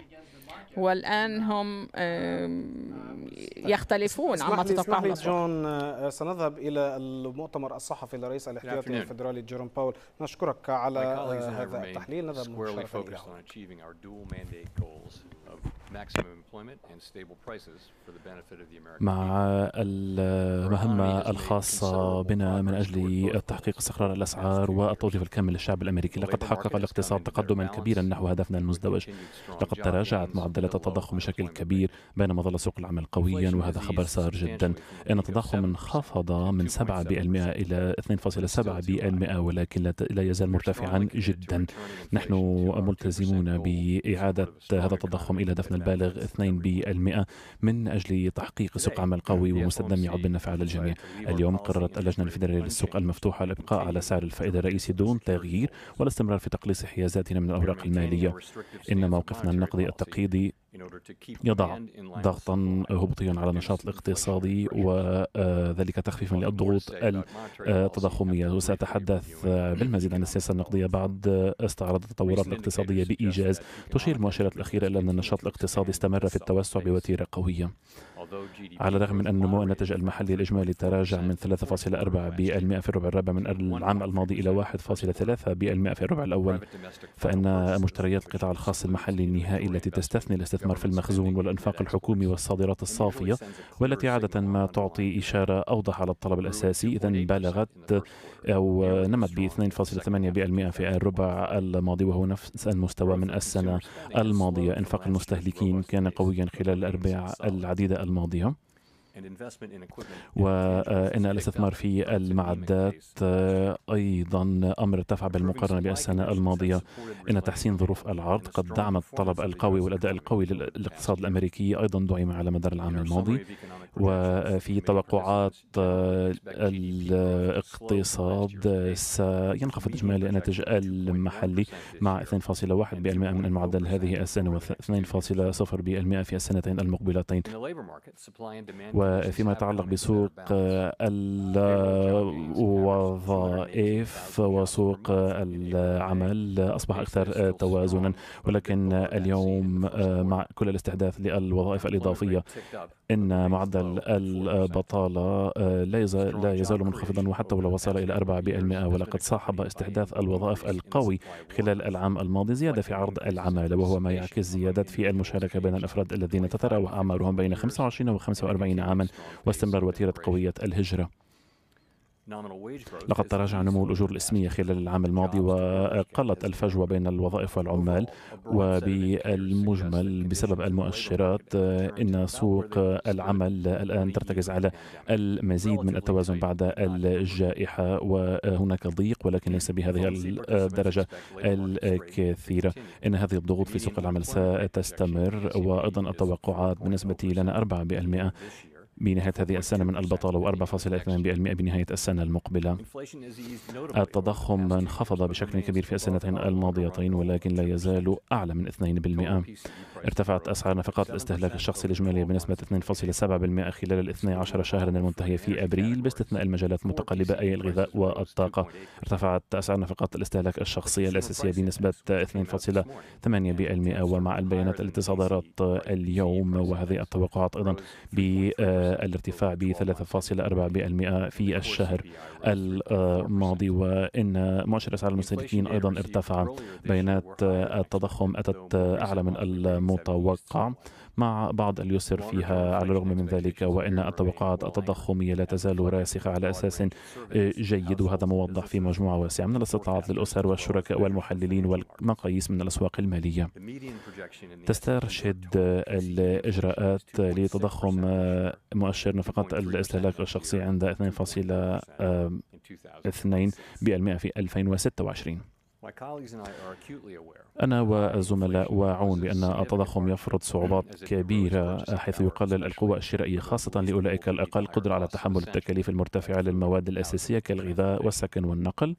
والآن هم طيب. يختلفون عما تتطلب جون آه، سنذهب إلى المؤتمر الصحفي لرئيس الاحتياطي الفيدرالي جيروم باول نشكرك على آه، هذا التحليل نذهب مباشرة إلى مع المهمة الخاصة بنا من أجل تحقيق استقرار الأسعار والتوظيف الكامل للشعب الأمريكي لقد حقق الاقتصاد تقدما كبيرا نحو هدفنا المزدوج لقد تراجعت معدلات التضخم بشكل كبير بينما ظل سوق العمل قويا وهذا خبر سار جدا إن التضخم انخفض من 7% إلى 2.7% ولكن لا يزال مرتفعا جدا نحن ملتزمون بإعادة هذا التضخم إلى هدفنا البالغ 2% من أجل تحقيق سوق عمل قوي ومستدام يعود بالنفع على الجميع اليوم قررت اللجنة الفيدرالية للسوق المفتوحة الإبقاء على سعر الفائدة الرئيسي دون تغيير والاستمرار في تقليص حيازاتنا من الأوراق المالية إن موقفنا النقدي التقييدي يضع ضغطا هبوطيا على النشاط الاقتصادي وذلك آه، تخفيفا للضغوط التضخمية آه، وسأتحدث آه، بالمزيد عن السياسة النقدية بعد استعراض التطورات الاقتصادية بإيجاز تشير المؤشرات الأخيرة إلى أن النشاط الاقتصادي استمر في التوسع بوتيرة قوية على الرغم من أن نمو الناتج المحلي الإجمالي تراجع من 3.4% في الربع الرابع من العام الماضي إلى 1.3% في الربع الأول فإن مشتريات القطاع الخاص المحلي النهائي التي تستثني الاستثمار في المخزون والإنفاق الحكومي والصادرات الصافية والتي عادة ما تعطي إشارة أوضح على الطلب الأساسي إذا بلغت أو نمت ب 2.8% في الربع الماضي وهو نفس المستوى من السنة الماضية إنفاق المستهلكين كان قويا خلال الأرباع العديدة الماضية الماضيه وان الاستثمار في المعدات آه، ايضا امر ارتفع بالمقارنه بالسنه الماضيه ان تحسين ظروف العرض قد دعم الطلب القوي والاداء القوي للاقتصاد الامريكي ايضا دعم على مدار العام الماضي وفي توقعات آه، الاقتصاد آه، سينخفض إجمالي الناتج المحلي مع 2.1% من المعدل هذه السنة و 2.0% في السنتين المقبلتين وفيما يتعلق بسوق آه، الوظائف وسوق العمل أصبح أكثر توازنا ولكن اليوم مع كل الاستحداث للوظائف الإضافية إن معدل البطالة آه، لا يزال منخفضا وحتى ولو وصل إلى 4% ولقد صاحب استحداث الوظائف القوي خلال العام الماضي زيادة في عرض العمالة وهو ما يعكس زيادة في المشاركة بين الأفراد الذين تتراوح أعمارهم بين 25 و 45 عاما واستمرار وتيرة قوية الهجرة لقد تراجع نمو الأجور الإسمية خلال العام الماضي وقلت الفجوة بين الوظائف والعمال وبالمجمل بسبب المؤشرات إن سوق العمل الآن ترتكز على المزيد من التوازن بعد الجائحة وهناك ضيق ولكن ليس بهذه الدرجة الكثيرة إن هذه الضغوط في سوق العمل ستستمر وأيضا التوقعات بالنسبة لنا 4% بنهاية هذه السنة من البطالة و4.2% بنهاية السنة المقبلة التضخم انخفض بشكل كبير في السنتين الماضيتين ولكن لا يزال أعلى من 2% ارتفعت أسعار نفقات الاستهلاك الشخصي الإجمالية بنسبة 2.7% خلال ال 12 شهرا المنتهية في أبريل باستثناء المجالات المتقلبة أي الغذاء والطاقة ارتفعت أسعار نفقات الاستهلاك الشخصية الأساسية بنسبة 2.8% ومع البيانات التي صدرت اليوم وهذه التوقعات أيضا ب الارتفاع ب 3.4% في الشهر الماضي وإن مؤشر أسعار المستهلكين أيضا ارتفع بيانات التضخم أتت أعلى من المتوقع مع بعض اليسر فيها على الرغم من ذلك وإن التوقعات التضخمية لا تزال راسخة على أساس جيد وهذا موضح في مجموعة واسعة من الاستطلاعات للأسر والشركاء والمحللين والمقاييس من الأسواق المالية تسترشد الإجراءات لتضخم مؤشر نفقات الاستهلاك الشخصي عند 2.2% في 2026 أنا والزملاء واعون بأن التضخم يفرض صعوبات كبيرة حيث يقلل القوة الشرائية خاصة لأولئك الأقل قدرة على تحمل التكاليف المرتفعة للمواد الأساسية كالغذاء والسكن والنقل.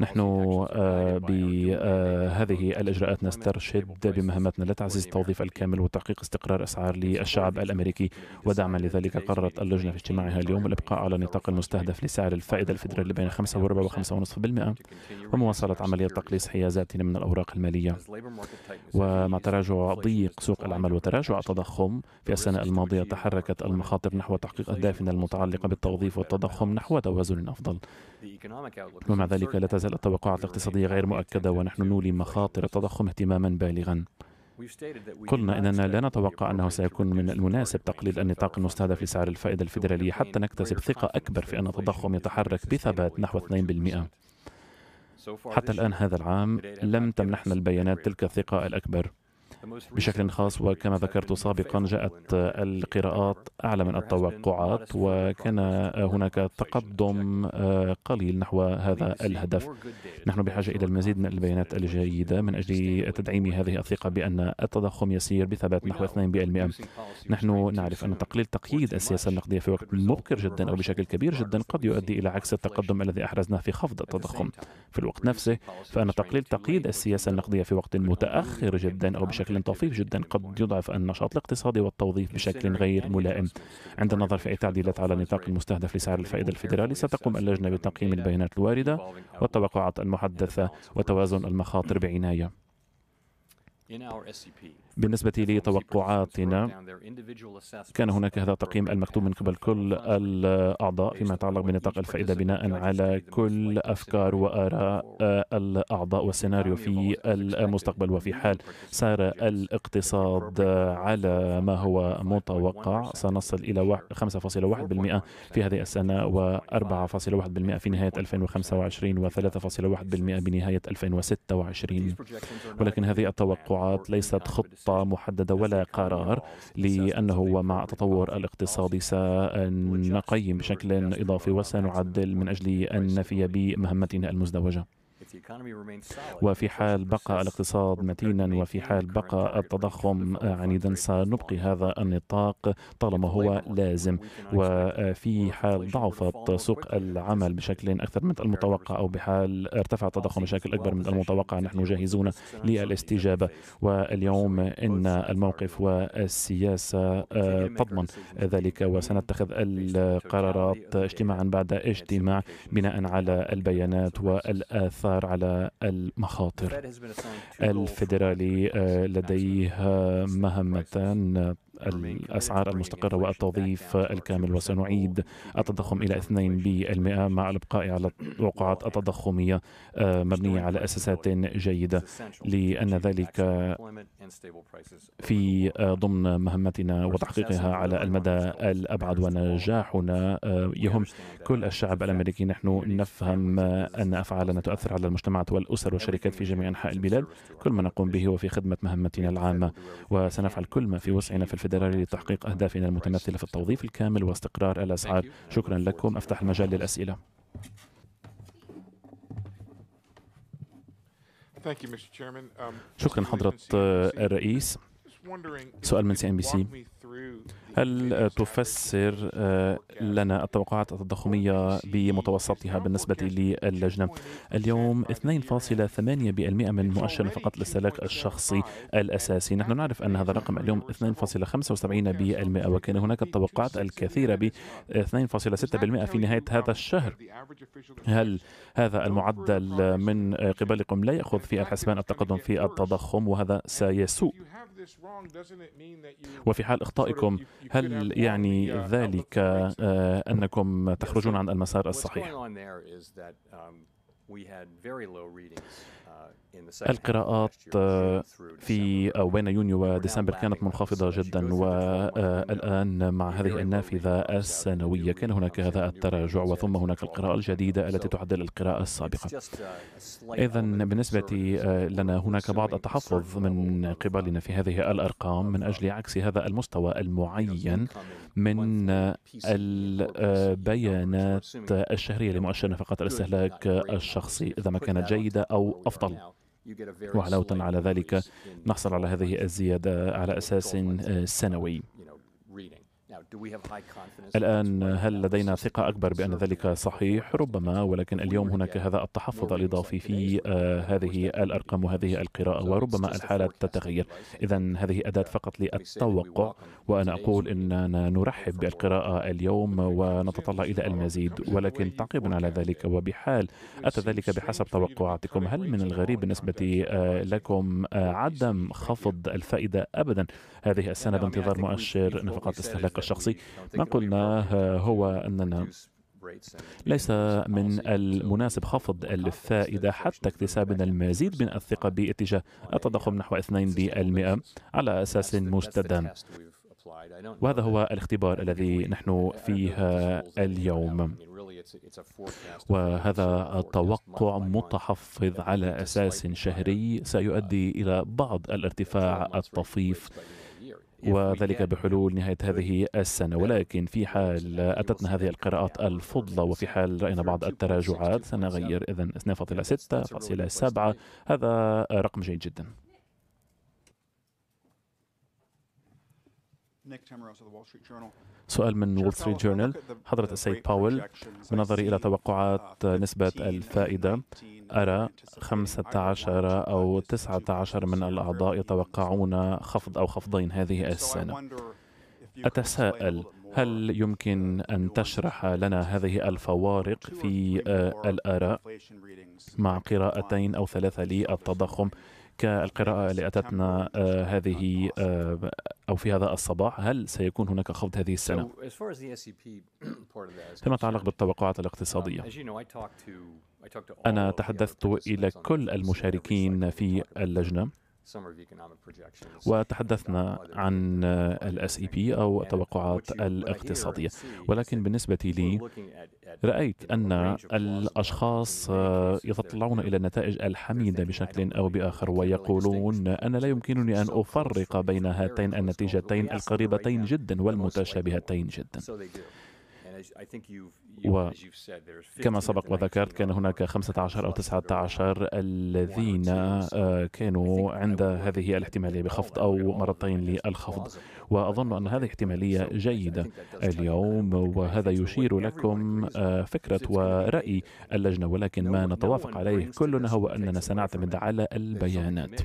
نحن آه، بهذه آه، الإجراءات نسترشد بمهمتنا لتعزيز التوظيف الكامل وتحقيق استقرار أسعار للشعب الأمريكي ودعما لذلك قررت اللجنة في اجتماعها اليوم الإبقاء على النطاق المستهدف لسعر الفائدة الفيدرالي بين 5.4 و 5.5% ومواصلة عملية تقليص حيازاتنا من الأوراق المالية ومع تراجع ضيق سوق العمل وتراجع التضخم في السنة الماضية تحركت المخاطر نحو تحقيق أهدافنا المتعلقة بالتوظيف والتضخم نحو توازن أفضل ومع ذلك لا تزال التوقعات الاقتصادية غير مؤكدة ونحن نولي مخاطر التضخم اهتماما بالغا قلنا اننا لا نتوقع انه سيكون من المناسب تقليل النطاق المستهدف لسعر الفائده الفيدراليه حتى نكتسب ثقه اكبر في ان التضخم يتحرك بثبات نحو 2% حتى الان هذا العام لم تمنحنا البيانات تلك الثقه الاكبر بشكل خاص وكما ذكرت سابقا جاءت القراءات أعلى من التوقعات وكان هناك تقدم آه، قليل نحو هذا الهدف نحن بحاجة إلى المزيد من البيانات الجيدة من أجل تدعيم هذه الثقة بأن التضخم يسير بثبات نحو 2% نحن نعرف أن تقليل تقييد السياسة النقدية في وقت مبكر جدا أو بشكل كبير جدا قد يؤدي إلى عكس التقدم الذي أحرزناه في خفض التضخم في الوقت نفسه فأن تقليل تقييد السياسة النقدية في وقت متأخر جدا أو بشكل بشكل طفيف جدا قد يضعف النشاط الاقتصادي والتوظيف بشكل غير ملائم عند النظر في أي تعديلات على النطاق المستهدف لسعر الفائدة الفيدرالي ستقوم اللجنة بتقييم البيانات الواردة والتوقعات المحدثة وتوازن المخاطر بعناية بالنسبة لتوقعاتنا كان هناك هذا التقييم المكتوب من قبل كل الأعضاء فيما يتعلق بنطاق الفائدة بناء على كل أفكار وآراء الأعضاء والسيناريو في المستقبل وفي حال سار الاقتصاد على ما هو متوقع سنصل إلى 5.1% في هذه السنة و4.1% في نهاية 2025 و3.1% بنهاية 2026 ولكن هذه التوقعات ليست خطة خطة محددة ولا قرار لأنه ومع التطور الاقتصادي سنقيم بشكل إضافي وسنعدل من أجل أن نفي بمهمتنا المزدوجة وفي حال بقى الاقتصاد متينا وفي حال بقى التضخم عنيدا سنبقي هذا النطاق طالما هو لازم وفي حال ضعفت سوق العمل بشكل أكثر من المتوقع أو بحال ارتفع التضخم بشكل أكبر من المتوقع نحن جاهزون للاستجابة واليوم إن الموقف والسياسة آه، تضمن ذلك وسنتخذ القرارات اجتماعا بعد اجتماع بناء على البيانات والآثار الانتصار على المخاطر الفيدرالي آه، لديه آه، مهمتان الأسعار المستقرة والتوظيف الكامل وسنعيد التضخم إلى 2% مع الإبقاء على التوقعات التضخمية آه، مبنية على أساسات جيدة لأن ذلك في آه، ضمن مهمتنا وتحقيقها على المدى الأبعد ونجاحنا آه، يهم كل الشعب الأمريكي نحن نفهم أن أفعالنا تؤثر على المجتمعات والأسر والشركات في جميع أنحاء البلاد كل ما نقوم به هو في خدمة مهمتنا العامة وسنفعل كل ما في وسعنا في الفيديو. الفيدرالي لتحقيق أهدافنا المتمثلة في التوظيف الكامل واستقرار الأسعار شكرا لكم أفتح المجال للأسئلة um, شكرا حضرة الرئيس سؤال من سي ام بي سي هل تفسر آه، لنا التوقعات التضخمية بمتوسطها بالنسبة للجنة؟ اليوم 2.8% من مؤشر فقط للسلك الشخصي الأساسي نحن نعرف أن هذا الرقم اليوم 2.75% وكان هناك التوقعات الكثيرة ب 2.6% في نهاية هذا الشهر هل هذا المعدل من قبلكم لا يأخذ في الحسبان التقدم في التضخم وهذا سيسوء وفي حال اخطائكم هل يعني uh, ذلك آه، انكم تخرجون عن المسار الصحيح القراءات آه، في بين آه، يونيو وديسمبر كانت منخفضة جدا والآن آه، مع هذه النافذة السنوية كان هناك هذا التراجع وثم هناك القراءة الجديدة التي تعدل القراءة السابقة إذا بالنسبة لنا هناك بعض التحفظ من قبلنا في هذه الأرقام من أجل عكس هذا المستوى المعين من e البيانات e الشهرية لمؤشر نفقات الاستهلاك الشخصي إذا ما كانت جيدة أو أفضل وعلاوة على ذلك نحصل على هذه الزيادة على أساس آه، سنوي الآن هل لدينا ثقة أكبر بأن ذلك صحيح؟ ربما ولكن اليوم هناك هذا التحفظ الإضافي في آه، هذه الأرقام وهذه القراءة وربما الحالة تتغير إذا هذه أداة فقط للتوقع وأنا أقول أننا نرحب بالقراءة اليوم ونتطلع إلى المزيد ولكن تعقيبا على ذلك وبحال أتى ذلك بحسب توقعاتكم هل من الغريب بالنسبة آه، لكم آه، عدم خفض الفائدة أبدا هذه السنة بانتظار مؤشر نفقات الاستهلاك الشخصي ما قلناه هو أننا ليس من المناسب خفض الفائدة حتى اكتسابنا المزيد من الثقة باتجاه التضخم نحو 2% على أساس مجتدى وهذا هو الاختبار الذي نحن فيه اليوم وهذا التوقع متحفظ على اساس شهري سيؤدي الى بعض الارتفاع الطفيف وذلك بحلول نهاية هذه السنة ولكن في حال أتتنا هذه القراءات الفضلى وفي حال رأينا بعض التراجعات سنغير إذا 2.6.7 هذا رقم جيد جدا Nick of The Wall Street Journal. سؤال من وول ستريت جورنال حضرة السيد باول بنظري إلى توقعات نسبة الفائدة أرى 15 أو 19 من الأعضاء يتوقعون خفض أو خفضين هذه السنة أتساءل هل يمكن أن تشرح لنا هذه الفوارق في آه، الآراء مع قراءتين أو ثلاثة للتضخم كالقراءة اللي أتتنا آه، هذه آه، أو في هذا الصباح هل سيكون هناك خفض هذه السنة e فيما يتعلق بالتوقعات um, الاقتصادية أنا تحدثت إلى كل e المشاركين في اللجنة وتحدثنا عن الاس اي بي او التوقعات الاقتصاديه ولكن بالنسبه لي رايت ان الاشخاص آه، يتطلعون الى النتائج الحميده بشكل او باخر ويقولون انا لا يمكنني ان افرق بين هاتين النتيجتين القريبتين جدا والمتشابهتين جدا وكما سبق وذكرت كان هناك 15 أو 19 الذين آه، كانوا عند هذه الاحتمالية بخفض أو مرتين للخفض وأظن أن هذه احتمالية جيدة اليوم وهذا يشير لكم آه، فكرة ورأي اللجنة ولكن ما نتوافق عليه كلنا هو أننا سنعتمد على البيانات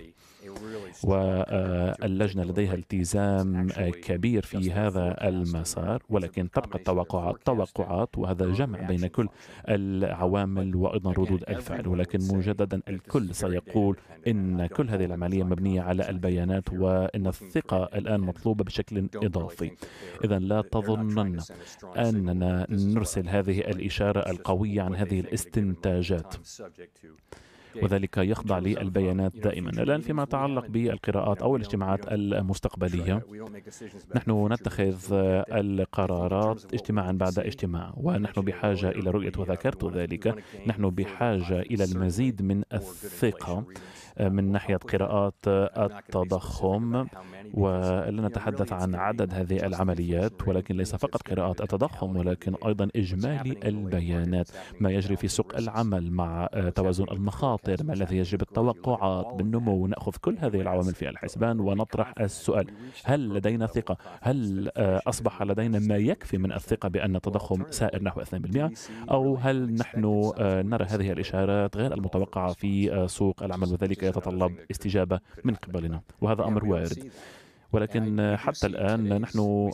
واللجنة آه، لديها التزام كبير في هذا المسار ولكن تبقى التوقعات توقعات وهذا جمع بين كل العوامل وأيضا ردود الفعل ولكن مجددا الكل سيقول إن كل هذه العملية مبنية على البيانات وإن الثقة الآن مطلوبة بشكل إضافي إذا لا تظنن أننا نرسل هذه الإشارة القوية عن هذه الاستنتاجات وذلك يخضع للبيانات دائما الآن فيما يتعلق بالقراءات أو الاجتماعات المستقبلية نحن نتخذ القرارات اجتماعا بعد اجتماع ونحن بحاجة إلى رؤية وذكرت ذلك نحن بحاجة إلى المزيد من الثقة من ناحية قراءات التضخم ولنتحدث عن عدد هذه العمليات ولكن ليس فقط قراءات التضخم ولكن أيضا إجمالي البيانات ما يجري في سوق العمل مع توازن المخاطر ما الذي يجري بالتوقعات بالنمو نأخذ كل هذه العوامل في الحسبان ونطرح السؤال هل لدينا ثقة هل أصبح لدينا ما يكفي من الثقة بأن التضخم سائر نحو 2% أو هل نحن نرى هذه الإشارات غير المتوقعة في سوق العمل وذلك يتطلب استجابه من قبلنا وهذا امر وارد ولكن حتى الآن نحن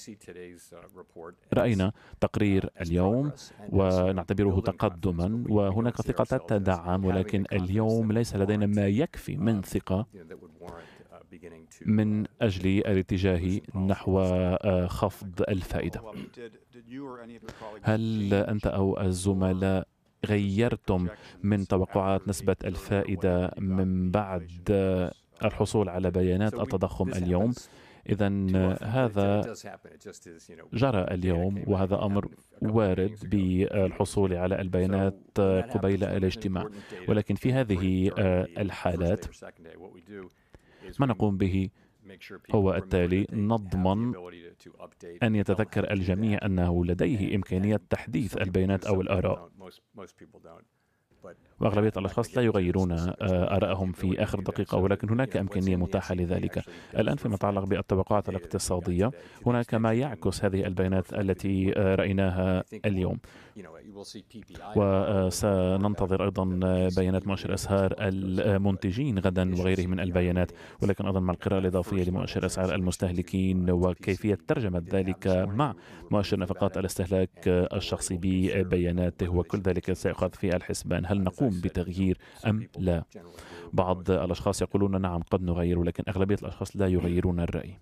رأينا تقرير اليوم ونعتبره تقدما وهناك ثقة تدعم ولكن اليوم ليس لدينا ما يكفي من ثقة من أجل الاتجاه نحو آه، خفض الفائدة هل أنت أو الزملاء غيرتم من توقعات نسبة الفائدة من بعد الحصول على بيانات التضخم اليوم إذا هذا جرى اليوم وهذا أمر وارد بالحصول على البيانات قبيل الاجتماع ولكن في هذه الحالات ما نقوم به هو التالي نضمن أن يتذكر الجميع أنه لديه إمكانية تحديث البيانات أو الآراء وأغلبية الأشخاص لا يغيرون آه، آرائهم في آخر دقيقة ولكن هناك إمكانية متاحة لذلك الآن فيما يتعلق بالتوقعات الاقتصادية هناك ما يعكس هذه البيانات التي آه، رأيناها اليوم وسننتظر أيضا آه، بيانات مؤشر أسعار المنتجين غدا وغيره من البيانات ولكن أيضا مع القراءة الإضافية لمؤشر أسعار المستهلكين وكيفية ترجمة ذلك مع مؤشر نفقات الاستهلاك الشخصي ببياناته وكل ذلك سيؤخذ في الحسبان هل نقوم بتغيير أم لا بعض الأشخاص يقولون نعم قد نغير ولكن أغلبية الأشخاص لا يغيرون الرأي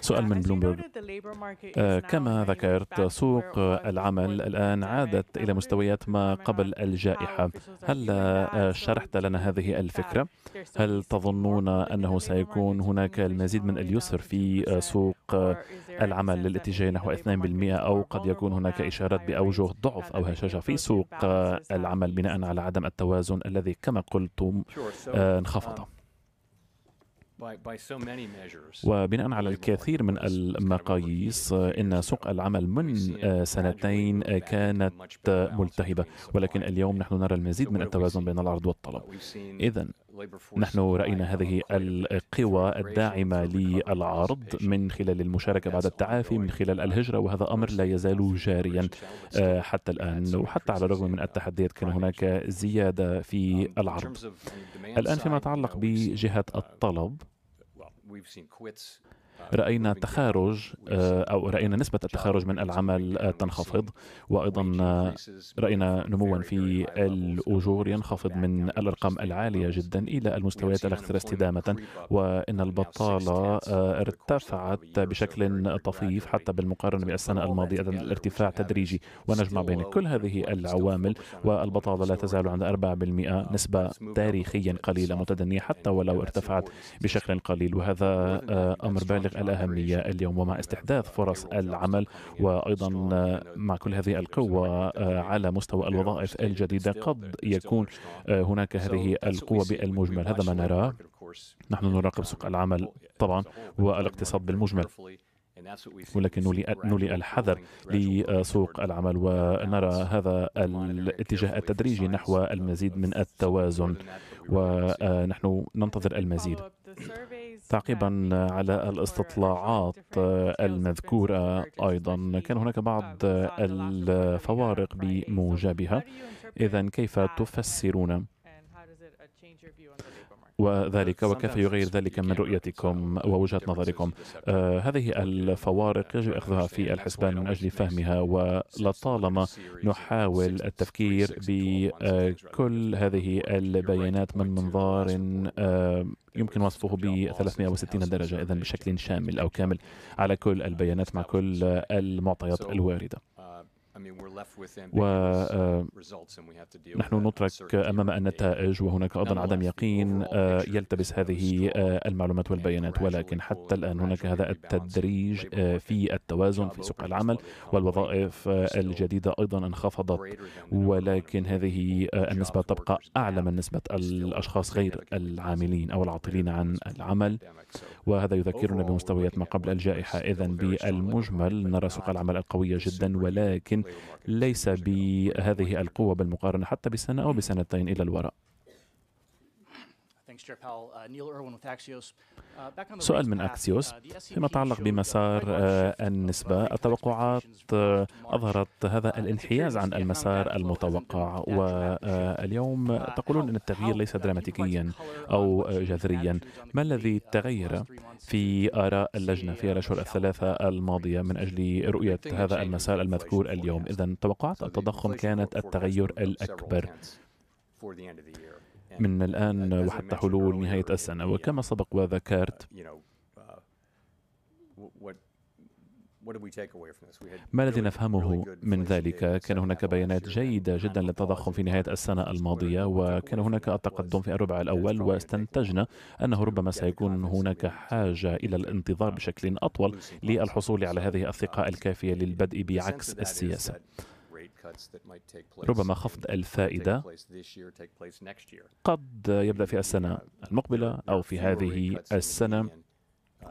سؤال uh, من بلومبرغ uh, كما ذكرت سوق العمل الآن عادت إلى مستويات ما قبل الجائحة هل آه، شرحت لنا هذه الفكرة؟ هل تظنون أنه سيكون هناك المزيد من اليسر في سوق العمل للاتجاه نحو 2% أو قد يكون هناك إشارات بأوجه ضعف أو هشاشة في سوق آه، العمل بناء على عدم التوازن الذي كما قلتم آه، انخفض؟ um, وبناء على الكثير من المقاييس ان سوق العمل من سنتين كانت ملتهبه ولكن اليوم نحن نرى المزيد من التوازن بين العرض والطلب اذا نحن راينا هذه القوى الداعمه للعرض من خلال المشاركه بعد التعافي من خلال الهجره وهذا امر لا يزال جاريا آه، حتى الان وحتى على الرغم من التحديات كان هناك زياده في العرض الان فيما يتعلق بجهه الطلب راينا تخارج آه، او راينا نسبه التخارج من العمل تنخفض وايضا راينا نموا في الاجور ينخفض من الارقام العاليه جدا الى المستويات الاكثر استدامه وان البطاله آه، ارتفعت بشكل طفيف حتى بالمقارنه بالسنه الماضيه الارتفاع تدريجي ونجمع بين كل هذه العوامل والبطاله لا تزال عند 4% نسبه تاريخيا قليله متدنيه حتى ولو ارتفعت بشكل قليل وهذا آه، امر بالغ بالغ الأهمية اليوم ومع استحداث فرص العمل وأيضا مع كل هذه القوة آه، على مستوى الوظائف الجديدة قد يكون آه، هناك هذه القوة بالمجمل هذا ما نراه نحن نراقب سوق العمل طبعا والاقتصاد بالمجمل ولكن نولي الحذر لسوق العمل ونرى هذا الاتجاه التدريجي نحو المزيد من التوازن ونحن ننتظر المزيد تعقيبا على الاستطلاعات المذكورة أيضا كان هناك بعض الفوارق بموجبها إذا كيف تفسرون وذلك وكيف يغير ذلك من رؤيتكم ووجهة نظركم هذه الفوارق يجب أخذها في الحسبان من أجل فهمها ولطالما نحاول التفكير بكل هذه البيانات من منظار يمكن وصفه ب 360 درجة إذا بشكل شامل أو كامل على كل البيانات مع كل المعطيات الواردة ونحن uh, uh, نترك أمام النتائج وهناك أيضا عدم يقين آه، يلتبس هذه آه، المعلومات والبيانات ولكن حتى الآن هناك هذا التدريج آه، في التوازن في سوق العمل والوظائف الجديدة أيضا انخفضت ولكن هذه النسبة تبقى أعلى من نسبة الأشخاص غير العاملين أو العاطلين عن العمل وهذا يذكرنا بمستويات ما قبل الجائحة إذا بالمجمل نرى سوق العمل القوية جدا ولكن ليس بهذه القوة بالمقارنة حتى بسنة أو بسنتين إلى الوراء Uh, uh, سؤال من أكسيوس uh, e فيما يتعلق بمسار النسبة التوقعات أظهرت هذا الانحياز عن المسار المتوقع واليوم تقولون أن التغيير ليس دراماتيكيا أو جذريا ما الذي تغير في آراء اللجنة في الأشهر الثلاثة الماضية من أجل رؤية هذا المسار المذكور اليوم إذا توقعات التضخم كانت التغير الأكبر يعني من الآن وحتى حلول نهاية السنة وكما سبق وذكرت uh, uh, ما الذي نفهمه من ذلك؟ كان هناك بيانات جيدة جدا للتضخم في نهاية السنة الماضية وكان هناك التقدم في الربع الأول واستنتجنا أنه ربما سيكون هناك حاجة إلى الانتظار بشكل أطول للحصول على هذه الثقة الكافية للبدء بعكس السياسة. ربما خفض الفائدة قد يبدأ في السنة المقبلة أو في هذه السنة uh,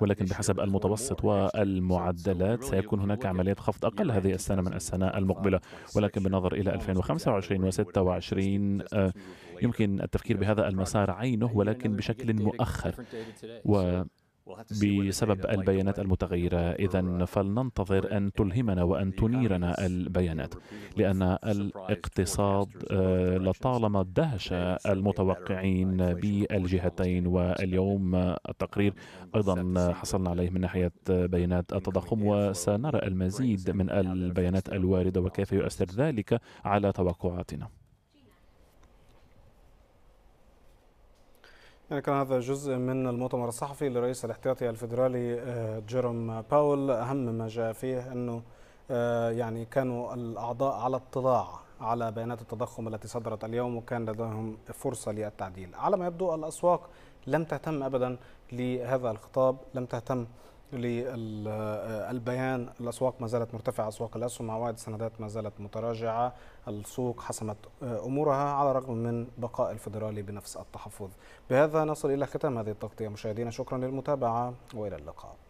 ولكن بحسب المتوسط والمعدلات سيكون هناك عمليات خفض أقل هذه السنة من السنة المقبلة ولكن بالنظر إلى 2025 آه، و 26 يمكن التفكير بهذا المسار عينه ولكن بشكل مؤخر و بسبب البيانات المتغيرة إذا uh, فلننتظر أن تلهمنا وأن تنيرنا البيانات لأن الاقتصاد آه، لطالما دهش المتوقعين بالجهتين واليوم التقرير um, أيضا حصلنا عليه من ناحية بيانات التضخم وسنرى المزيد من البيانات الواردة وكيف يؤثر ذلك على توقعاتنا يعني كان هذا جزء من المؤتمر الصحفي لرئيس الاحتياطي الفيدرالي آه، جيروم باول أهم ما جاء فيه أنه آه، يعني كانوا الأعضاء على اطلاع على بيانات التضخم التي صدرت اليوم وكان لديهم فرصة للتعديل على ما يبدو الأسواق لم تهتم أبدا لهذا الخطاب لم تهتم للبيان الاسواق ما زالت مرتفعه اسواق الاسهم عوائد السندات ما زالت متراجعه السوق حسمت امورها على الرغم من بقاء الفدرالي بنفس التحفظ بهذا نصل الى ختام هذه التغطيه مشاهدينا شكرا للمتابعه والى اللقاء